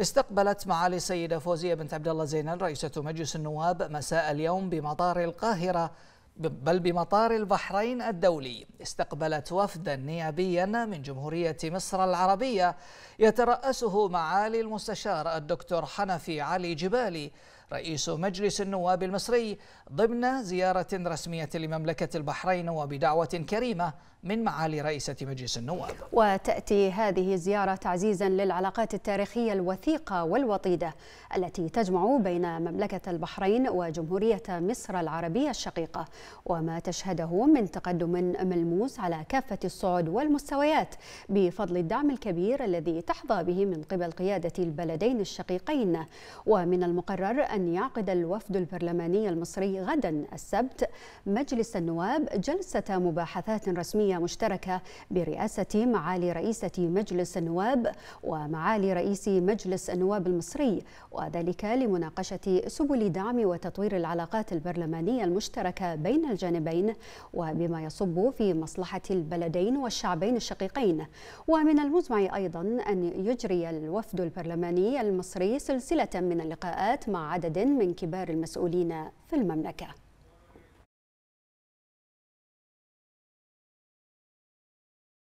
استقبلت معالي السيدة فوزية بنت عبد الله زينان رئيسة مجلس النواب مساء اليوم بمطار القاهرة بل بمطار البحرين الدولي استقبلت وفدا نيابيا من جمهورية مصر العربية يترأسه معالي المستشار الدكتور حنفي علي جبالي رئيس مجلس النواب المصري ضمن زيارة رسمية لمملكة البحرين وبدعوة كريمة من معالي رئيسة مجلس النواب وتأتي هذه الزيارة تعزيزا للعلاقات التاريخية الوثيقة والوطيدة التي تجمع بين مملكة البحرين وجمهورية مصر العربية الشقيقة وما تشهده من تقدم ملموس على كافة الصعد والمستويات بفضل الدعم الكبير الذي تحظى به من قبل قيادة البلدين الشقيقين ومن المقرر أن أن يعقد الوفد البرلماني المصري غدا السبت مجلس النواب جلسة مباحثات رسمية مشتركة برئاسة معالي رئيسة مجلس النواب ومعالي رئيس مجلس النواب المصري وذلك لمناقشة سبل دعم وتطوير العلاقات البرلمانية المشتركة بين الجانبين وبما يصب في مصلحة البلدين والشعبين الشقيقين ومن المزمع أيضا أن يجري الوفد البرلماني المصري سلسلة من اللقاءات مع عدد عدد من كبار المسؤولين في المملكه